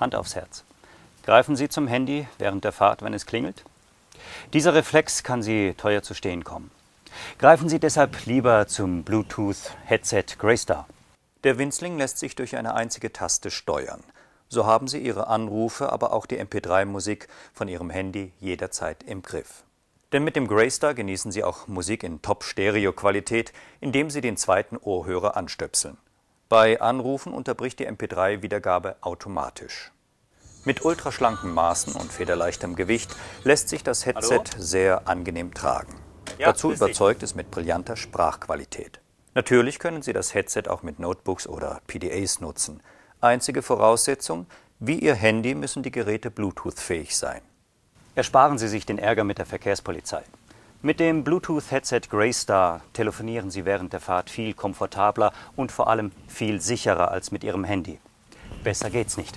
Hand aufs Herz. Greifen Sie zum Handy während der Fahrt, wenn es klingelt? Dieser Reflex kann Sie teuer zu stehen kommen. Greifen Sie deshalb lieber zum Bluetooth-Headset Graystar. Der Winzling lässt sich durch eine einzige Taste steuern. So haben Sie Ihre Anrufe, aber auch die MP3-Musik von Ihrem Handy jederzeit im Griff. Denn mit dem Graystar genießen Sie auch Musik in Top-Stereo-Qualität, indem Sie den zweiten Ohrhörer anstöpseln. Bei Anrufen unterbricht die MP3-Wiedergabe automatisch. Mit ultraschlanken Maßen und federleichtem Gewicht lässt sich das Headset Hallo? sehr angenehm tragen. Ja, Dazu überzeugt es mit brillanter Sprachqualität. Natürlich können Sie das Headset auch mit Notebooks oder PDAs nutzen. Einzige Voraussetzung, wie Ihr Handy müssen die Geräte Bluetooth-fähig sein. Ersparen Sie sich den Ärger mit der Verkehrspolizei. Mit dem Bluetooth-Headset Graystar telefonieren Sie während der Fahrt viel komfortabler und vor allem viel sicherer als mit Ihrem Handy. Besser geht's nicht.